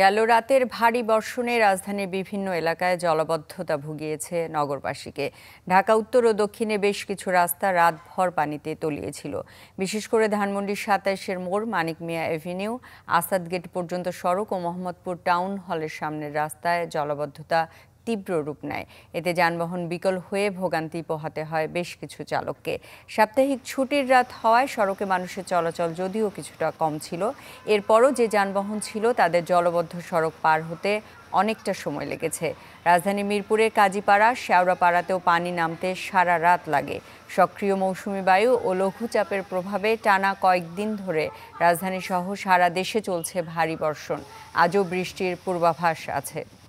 গেল রাতের ভারী বর্ষণে রাজধানীর বিভিন্ন এলাকায় জলবদ্ধতা ভুগিয়েছে নগরবাসীকে ঢাকা উত্তর ও দক্ষিণে বেশ কিছু রাস্তা রাতভর পানিতে তলিয়েছিল বিশেষ করে ধানমন্ডির সাতাইশের মোড় মানিক মিয়া এভিনিউ আসাদ গেট পর্যন্ত সড়ক ও মোহাম্মদপুর টাউন হলের সামনের রাস্তায় জলবদ্ধতা তীব্র রূপ নেয় এতে যানবাহন বিকল হয়ে ভোগান্তি পোহাতে হয় বেশ কিছু চালককে সাপ্তাহিক ছুটির রাত হওয়ায় সড়কে মানুষের চলাচল যদিও কিছুটা কম ছিল এরপরও যে যানবাহন ছিল তাদের জলবদ্ধ সড়ক পার হতে অনেকটা সময় লেগেছে রাজধানী মিরপুরের কাজীপাড়া শেওড়াপাড়াতেও পানি নামতে সারা রাত লাগে সক্রিয় মৌসুমি বায়ু ও লঘুচাপের প্রভাবে টানা কয়েকদিন ধরে রাজধানীসহ সারা দেশে চলছে ভারী বর্ষণ আজও বৃষ্টির পূর্বাভাস আছে